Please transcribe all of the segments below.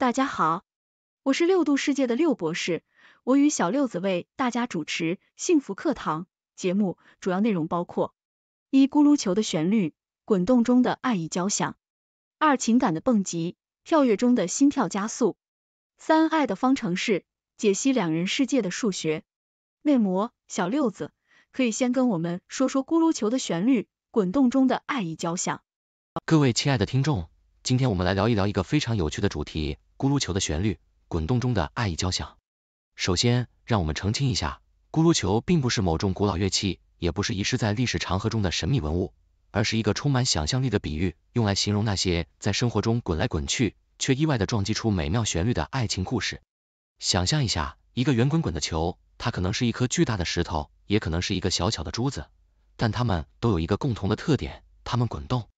大家好，我是六度世界的六博士，我与小六子为大家主持幸福课堂节目，主要内容包括：一、咕噜球的旋律，滚动中的爱意交响；二、情感的蹦极，跳跃中的心跳加速；三、爱的方程式，解析两人世界的数学。内模小六子，可以先跟我们说说咕噜球的旋律，滚动中的爱意交响。各位亲爱的听众，今天我们来聊一聊一个非常有趣的主题。咕噜球的旋律，滚动中的爱意交响。首先，让我们澄清一下，咕噜球并不是某种古老乐器，也不是遗失在历史长河中的神秘文物，而是一个充满想象力的比喻，用来形容那些在生活中滚来滚去，却意外地撞击出美妙旋律的爱情故事。想象一下，一个圆滚滚的球，它可能是一颗巨大的石头，也可能是一个小巧的珠子，但它们都有一个共同的特点，它们滚动。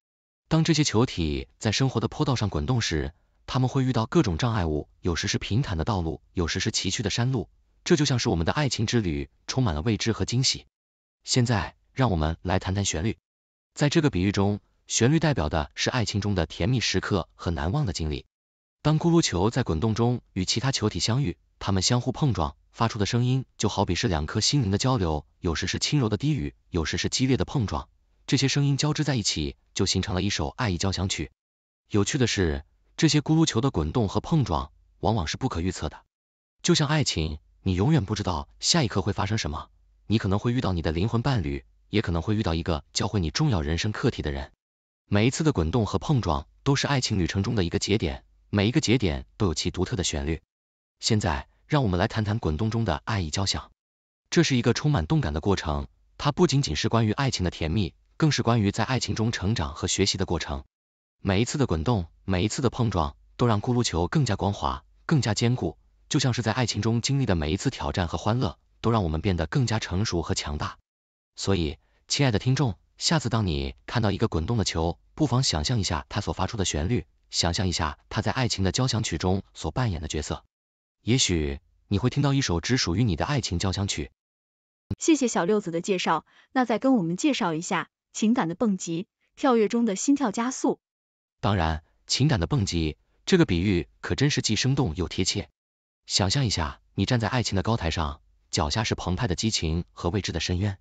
当这些球体在生活的坡道上滚动时，他们会遇到各种障碍物，有时是平坦的道路，有时是崎岖的山路。这就像是我们的爱情之旅，充满了未知和惊喜。现在，让我们来谈谈旋律。在这个比喻中，旋律代表的是爱情中的甜蜜时刻和难忘的经历。当咕噜球在滚动中与其他球体相遇，它们相互碰撞，发出的声音就好比是两颗心灵的交流，有时是轻柔的低语，有时是激烈的碰撞。这些声音交织在一起，就形成了一首爱意交响曲。有趣的是。这些咕噜球的滚动和碰撞往往是不可预测的，就像爱情，你永远不知道下一刻会发生什么。你可能会遇到你的灵魂伴侣，也可能会遇到一个教会你重要人生课题的人。每一次的滚动和碰撞都是爱情旅程中的一个节点，每一个节点都有其独特的旋律。现在，让我们来谈谈滚动中的爱意交响。这是一个充满动感的过程，它不仅仅是关于爱情的甜蜜，更是关于在爱情中成长和学习的过程。每一次的滚动，每一次的碰撞，都让咕噜球更加光滑，更加坚固。就像是在爱情中经历的每一次挑战和欢乐，都让我们变得更加成熟和强大。所以，亲爱的听众，下次当你看到一个滚动的球，不妨想象一下它所发出的旋律，想象一下它在爱情的交响曲中所扮演的角色。也许你会听到一首只属于你的爱情交响曲。谢谢小六子的介绍，那再跟我们介绍一下情感的蹦极，跳跃中的心跳加速。当然，情感的蹦极这个比喻可真是既生动又贴切。想象一下，你站在爱情的高台上，脚下是澎湃的激情和未知的深渊，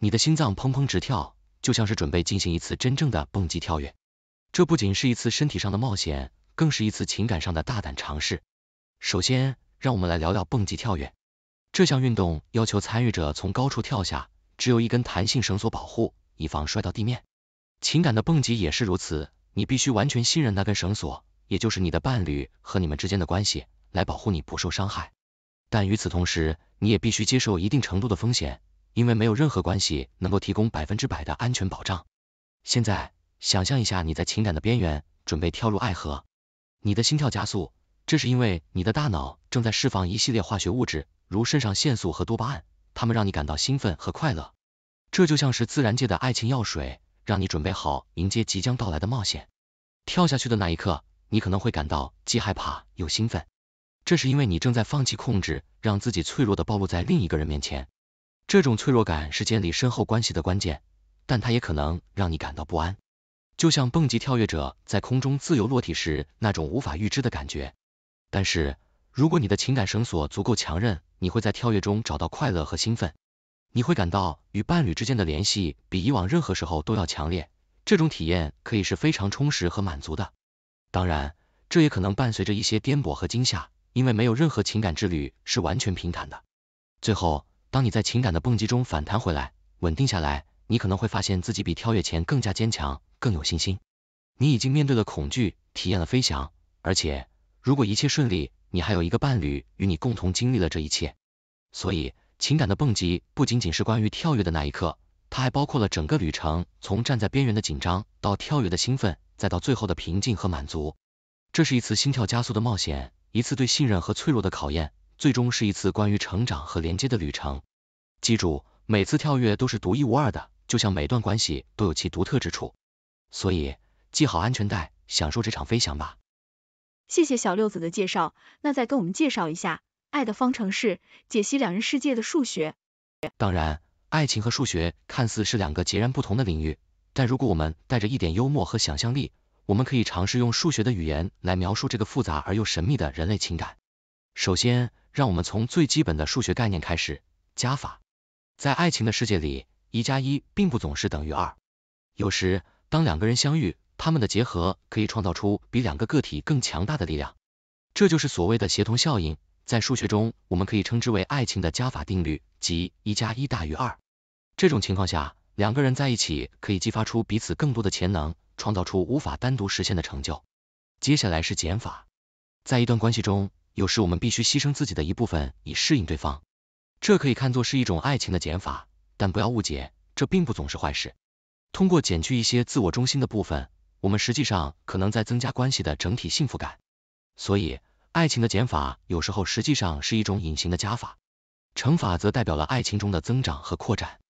你的心脏砰砰直跳，就像是准备进行一次真正的蹦极跳跃。这不仅是一次身体上的冒险，更是一次情感上的大胆尝试。首先，让我们来聊聊蹦极跳跃这项运动，要求参与者从高处跳下，只有一根弹性绳索保护，以防摔到地面。情感的蹦极也是如此。你必须完全信任那根绳索，也就是你的伴侣和你们之间的关系，来保护你不受伤害。但与此同时，你也必须接受一定程度的风险，因为没有任何关系能够提供百分之百的安全保障。现在，想象一下你在情感的边缘，准备跳入爱河，你的心跳加速，这是因为你的大脑正在释放一系列化学物质，如肾上腺素和多巴胺，它们让你感到兴奋和快乐。这就像是自然界的爱情药水。让你准备好迎接即将到来的冒险。跳下去的那一刻，你可能会感到既害怕又兴奋，这是因为你正在放弃控制，让自己脆弱地暴露在另一个人面前。这种脆弱感是建立深厚关系的关键，但它也可能让你感到不安，就像蹦极跳跃者在空中自由落体时那种无法预知的感觉。但是，如果你的情感绳索足够强韧，你会在跳跃中找到快乐和兴奋。你会感到与伴侣之间的联系比以往任何时候都要强烈，这种体验可以是非常充实和满足的。当然，这也可能伴随着一些颠簸和惊吓，因为没有任何情感之旅是完全平坦的。最后，当你在情感的蹦极中反弹回来，稳定下来，你可能会发现自己比跳跃前更加坚强，更有信心。你已经面对了恐惧，体验了飞翔，而且如果一切顺利，你还有一个伴侣与你共同经历了这一切。所以。情感的蹦极不仅仅是关于跳跃的那一刻，它还包括了整个旅程，从站在边缘的紧张，到跳跃的兴奋，再到最后的平静和满足。这是一次心跳加速的冒险，一次对信任和脆弱的考验，最终是一次关于成长和连接的旅程。记住，每次跳跃都是独一无二的，就像每段关系都有其独特之处。所以，系好安全带，享受这场飞翔吧。谢谢小六子的介绍，那再跟我们介绍一下。爱的方程式解析两人世界的数学。当然，爱情和数学看似是两个截然不同的领域，但如果我们带着一点幽默和想象力，我们可以尝试用数学的语言来描述这个复杂而又神秘的人类情感。首先，让我们从最基本的数学概念开始。加法，在爱情的世界里，一加一并不总是等于二。有时，当两个人相遇，他们的结合可以创造出比两个个体更强大的力量，这就是所谓的协同效应。在数学中，我们可以称之为爱情的加法定律，即一加一大于二。这种情况下，两个人在一起可以激发出彼此更多的潜能，创造出无法单独实现的成就。接下来是减法，在一段关系中，有时我们必须牺牲自己的一部分以适应对方，这可以看作是一种爱情的减法。但不要误解，这并不总是坏事。通过减去一些自我中心的部分，我们实际上可能在增加关系的整体幸福感。所以。爱情的减法有时候实际上是一种隐形的加法，乘法则代表了爱情中的增长和扩展。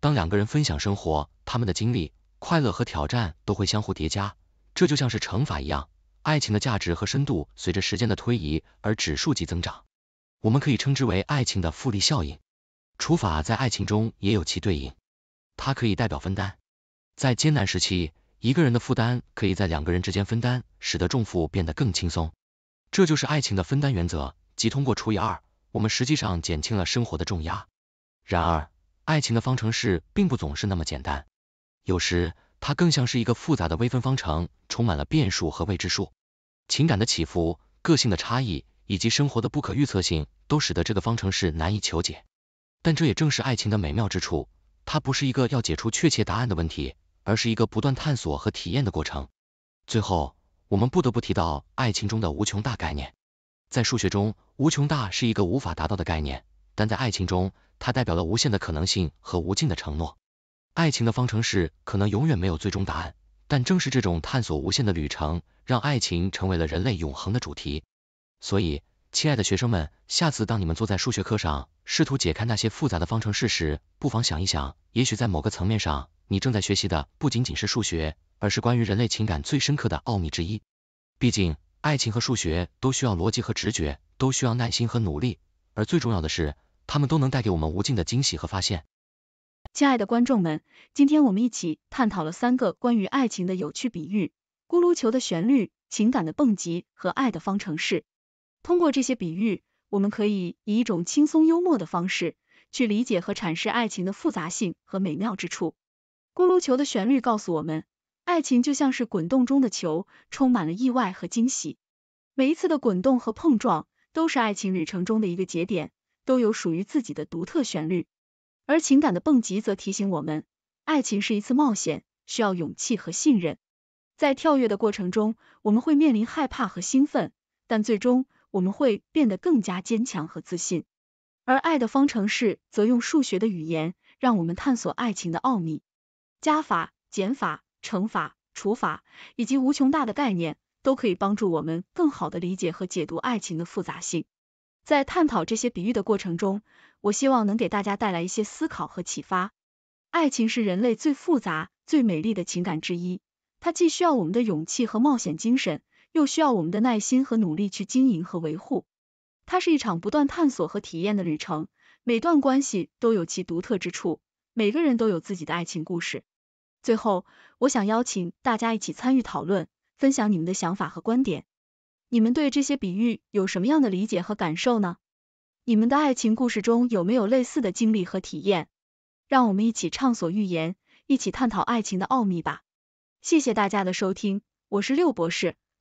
当两个人分享生活，他们的经历、快乐和挑战都会相互叠加，这就像是乘法一样，爱情的价值和深度随着时间的推移而指数级增长。我们可以称之为爱情的复利效应。除法在爱情中也有其对应，它可以代表分担。在艰难时期，一个人的负担可以在两个人之间分担，使得重负变得更轻松。这就是爱情的分担原则，即通过除以二，我们实际上减轻了生活的重压。然而，爱情的方程式并不总是那么简单，有时它更像是一个复杂的微分方程，充满了变数和未知数。情感的起伏、个性的差异以及生活的不可预测性，都使得这个方程式难以求解。但这也正是爱情的美妙之处，它不是一个要解出确切答案的问题，而是一个不断探索和体验的过程。最后。我们不得不提到爱情中的无穷大概念。在数学中，无穷大是一个无法达到的概念，但在爱情中，它代表了无限的可能性和无尽的承诺。爱情的方程式可能永远没有最终答案，但正是这种探索无限的旅程，让爱情成为了人类永恒的主题。所以。亲爱的学生们，下次当你们坐在数学课上，试图解开那些复杂的方程式时，不妨想一想，也许在某个层面上，你正在学习的不仅仅是数学，而是关于人类情感最深刻的奥秘之一。毕竟，爱情和数学都需要逻辑和直觉，都需要耐心和努力，而最重要的是，它们都能带给我们无尽的惊喜和发现。亲爱的观众们，今天我们一起探讨了三个关于爱情的有趣比喻：咕噜球的旋律、情感的蹦极和爱的方程式。通过这些比喻，我们可以以一种轻松幽默的方式去理解和阐释爱情的复杂性和美妙之处。咕噜球的旋律告诉我们，爱情就像是滚动中的球，充满了意外和惊喜。每一次的滚动和碰撞都是爱情旅程中的一个节点，都有属于自己的独特旋律。而情感的蹦极则提醒我们，爱情是一次冒险，需要勇气和信任。在跳跃的过程中，我们会面临害怕和兴奋，但最终。我们会变得更加坚强和自信，而爱的方程式则用数学的语言让我们探索爱情的奥秘。加法、减法、乘法、除法以及无穷大的概念都可以帮助我们更好的理解和解读爱情的复杂性。在探讨这些比喻的过程中，我希望能给大家带来一些思考和启发。爱情是人类最复杂、最美丽的情感之一，它既需要我们的勇气和冒险精神。又需要我们的耐心和努力去经营和维护，它是一场不断探索和体验的旅程。每段关系都有其独特之处，每个人都有自己的爱情故事。最后，我想邀请大家一起参与讨论，分享你们的想法和观点。你们对这些比喻有什么样的理解和感受呢？你们的爱情故事中有没有类似的经历和体验？让我们一起畅所欲言，一起探讨爱情的奥秘吧。谢谢大家的收听，我是六博士。